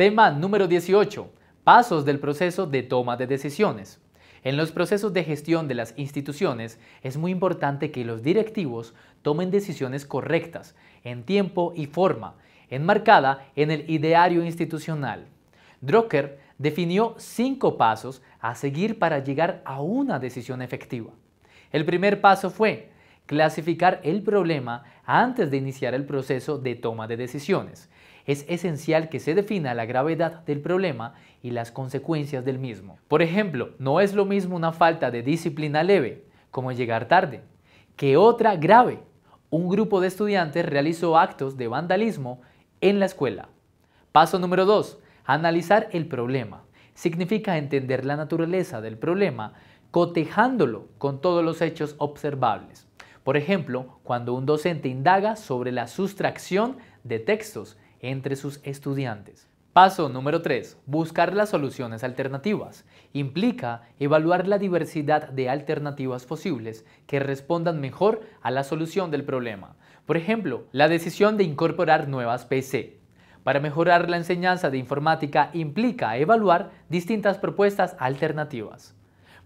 Tema número 18. Pasos del proceso de toma de decisiones. En los procesos de gestión de las instituciones es muy importante que los directivos tomen decisiones correctas, en tiempo y forma, enmarcada en el ideario institucional. Drucker definió cinco pasos a seguir para llegar a una decisión efectiva. El primer paso fue clasificar el problema antes de iniciar el proceso de toma de decisiones. Es esencial que se defina la gravedad del problema y las consecuencias del mismo. Por ejemplo, no es lo mismo una falta de disciplina leve, como llegar tarde, que otra grave. Un grupo de estudiantes realizó actos de vandalismo en la escuela. Paso número 2. Analizar el problema. Significa entender la naturaleza del problema cotejándolo con todos los hechos observables. Por ejemplo, cuando un docente indaga sobre la sustracción de textos entre sus estudiantes. Paso número 3. Buscar las soluciones alternativas. Implica evaluar la diversidad de alternativas posibles que respondan mejor a la solución del problema. Por ejemplo, la decisión de incorporar nuevas PC. Para mejorar la enseñanza de informática implica evaluar distintas propuestas alternativas.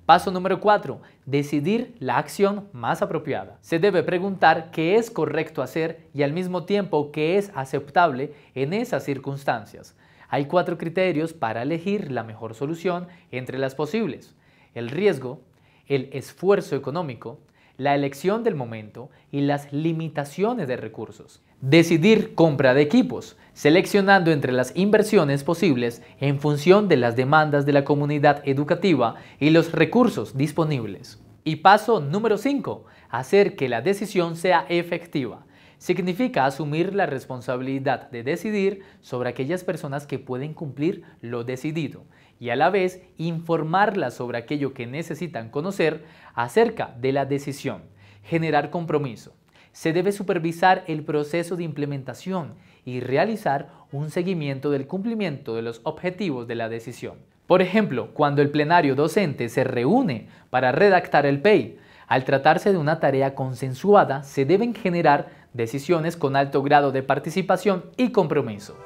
Paso número 4. Decidir la acción más apropiada. Se debe preguntar qué es correcto hacer y al mismo tiempo qué es aceptable en esas circunstancias. Hay cuatro criterios para elegir la mejor solución entre las posibles. El riesgo, el esfuerzo económico, la elección del momento y las limitaciones de recursos. Decidir compra de equipos, seleccionando entre las inversiones posibles en función de las demandas de la comunidad educativa y los recursos disponibles. Y paso número 5, hacer que la decisión sea efectiva Significa asumir la responsabilidad de decidir sobre aquellas personas que pueden cumplir lo decidido y a la vez informarlas sobre aquello que necesitan conocer acerca de la decisión. Generar compromiso. Se debe supervisar el proceso de implementación y realizar un seguimiento del cumplimiento de los objetivos de la decisión. Por ejemplo, cuando el plenario docente se reúne para redactar el PEI, al tratarse de una tarea consensuada, se deben generar decisiones con alto grado de participación y compromiso.